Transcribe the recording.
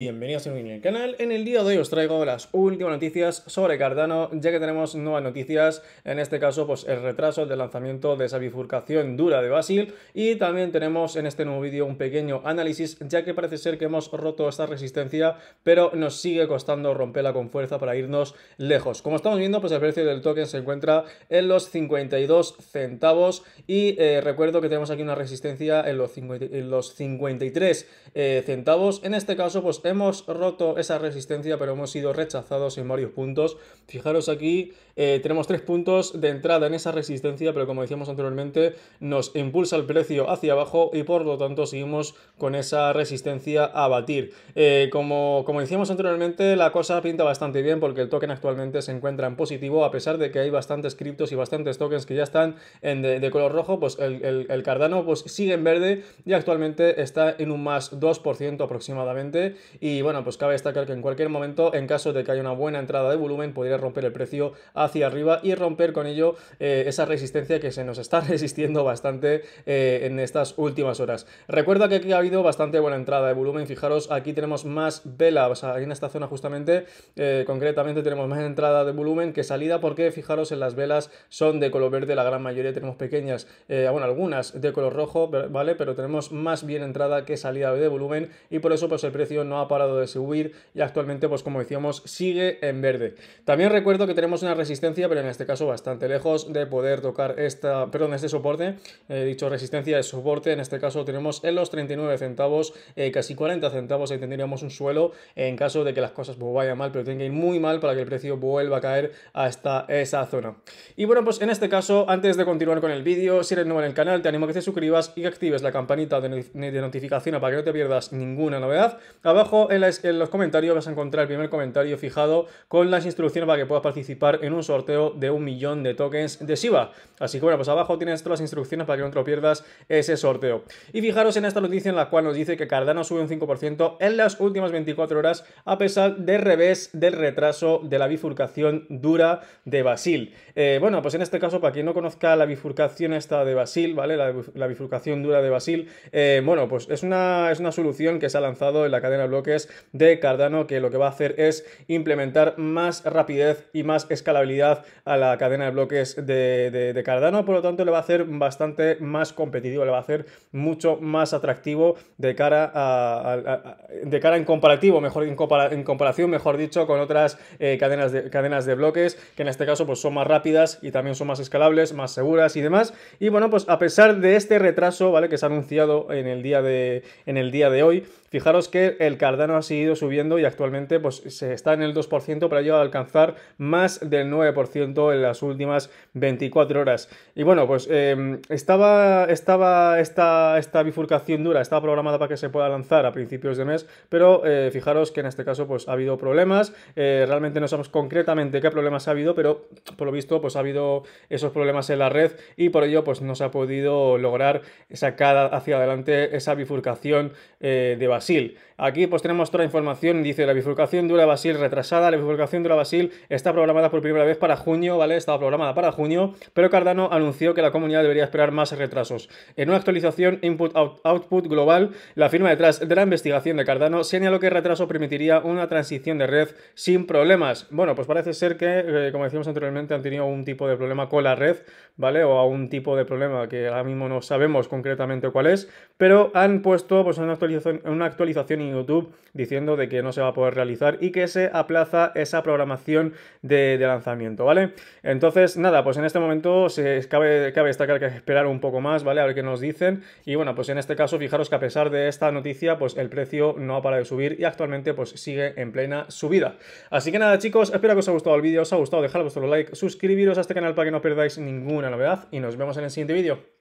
Bienvenidos a en canal. En el día de hoy os traigo las últimas noticias sobre Cardano, ya que tenemos nuevas noticias, en este caso pues el retraso del lanzamiento de esa bifurcación dura de Basil y también tenemos en este nuevo vídeo un pequeño análisis, ya que parece ser que hemos roto esta resistencia, pero nos sigue costando romperla con fuerza para irnos lejos. Como estamos viendo, pues el precio del token se encuentra en los 52 centavos y eh, recuerdo que tenemos aquí una resistencia en los, 53 eh, centavos. En este caso pues hemos roto esa resistencia, pero hemos sido rechazados en varios puntos. Fijaros aquí, eh, tenemos tres puntos de entrada en esa resistencia, pero como decíamos anteriormente, nos impulsa el precio hacia abajo y por lo tanto seguimos con esa resistencia a batir. Eh, como, como decíamos anteriormente, la cosa pinta bastante bien porque el token actualmente se encuentra en positivo, a pesar de que hay bastantes criptos y bastantes tokens que ya están en de, color rojo, pues el, Cardano pues sigue en verde y actualmente está en un más 2% aproximadamente y bueno, pues cabe destacar que en cualquier momento, en caso de que haya una buena entrada de volumen, podría romper el precio hacia arriba y romper con ello eh, esa resistencia que se nos está resistiendo bastante eh, en estas últimas horas. Recuerda que aquí ha habido bastante buena entrada de volumen. Fijaros, aquí tenemos más vela, aquí en esta zona justamente, eh, concretamente tenemos más entrada de volumen que salida, porque fijaros en las velas son de color verde, la gran mayoría tenemos pequeñas, bueno, algunas de color rojo, ¿vale? Pero tenemos más bien entrada que salida de volumen y por eso pues el precio no ha parado de subir y actualmente, pues como decíamos, sigue en verde. También recuerdo que tenemos una resistencia, pero en este caso bastante lejos de poder tocar esta, perdón, este soporte. he eh, dicho resistencia de soporte, en este caso tenemos en los 39 centavos, eh, casi 40 centavos, y tendríamos un suelo en caso de que las cosas pues, vayan mal, pero tienen que ir muy mal para que el precio vuelva a caer hasta esa zona. Y bueno, pues en este caso, antes de continuar con el vídeo, si eres nuevo en el canal, te animo a que te suscribas y que actives la campanita de, notificación para que no te pierdas ninguna novedad. Abajo en, los comentarios vas a encontrar el primer comentario fijado con las instrucciones para que puedas participar en un sorteo de un millón de tokens de Shiba. Así que bueno, pues abajo tienes todas las instrucciones para que no te pierdas ese sorteo. Y fijaros en esta noticia en la cual nos dice que Cardano sube un 5% en las últimas 24 horas a pesar de revés del retraso de la bifurcación dura de Basil. Eh, bueno, pues en este caso, para quien no conozca la bifurcación esta de Basil, ¿vale? La, bifurcación dura de Basil, eh, bueno, pues es una, es una solución que se ha lanzado en la cadena bloque de Cardano que lo que va a hacer es implementar más rapidez y más escalabilidad a la cadena de bloques de, Cardano, por lo tanto le va a hacer bastante más competitivo, le va a hacer mucho más atractivo de cara a, de cara en comparativo, mejor en, comparación, mejor dicho, con otras eh, cadenas, de, cadenas de bloques que en este caso pues son más rápidas y también son más escalables, más seguras y demás. Y bueno, pues a pesar de este retraso, ¿vale? que se ha anunciado en el día de en el día de hoy, fijaros que el Cardano ha seguido subiendo y actualmente pues, se está en el 2%, pero ha llegado a alcanzar más del 9% en las últimas 24 horas. Y bueno, pues em, estaba, estaba esta, esta bifurcación dura, estaba programada para que se pueda lanzar a principios de mes, pero eh, fijaros que en este caso pues, ha habido problemas, eh, realmente no sabemos concretamente qué problemas ha habido, pero por lo visto pues, ha habido esos problemas en la red y por ello pues, no se ha podido lograr sacar hacia adelante esa bifurcación eh, de Basil. Aquí pues pues tenemos otra información. Dice, la bifurcación de una Basil retrasada. La bifurcación de una Basil está programada por primera vez para junio, ¿vale? Estaba programada para junio, pero Cardano anunció que la comunidad debería esperar más retrasos. En una actualización Input-Output global, la firma detrás de la investigación de Cardano señaló que el retraso permitiría una transición de red sin problemas. Bueno, pues parece ser que, eh, como decíamos anteriormente, han tenido un tipo de problema con la red, ¿vale? O algún tipo de problema que ahora mismo no sabemos concretamente cuál es, pero han puesto pues, una, actualización, una actualización en YouTube diciendo de que no se va a poder realizar y que se aplaza esa programación de, lanzamiento, ¿vale? Entonces, nada, pues en este momento cabe, destacar que hay que esperar un poco más, ¿vale? A ver qué nos dicen. Y bueno, pues en este caso, fijaros que a pesar de esta noticia, pues el precio no ha parado de subir y actualmente pues sigue en plena subida. Así que nada, chicos, espero que os haya gustado el vídeo, os ha gustado, dejad vuestro like, suscribiros a este canal para que no perdáis ninguna novedad y nos vemos en el siguiente vídeo.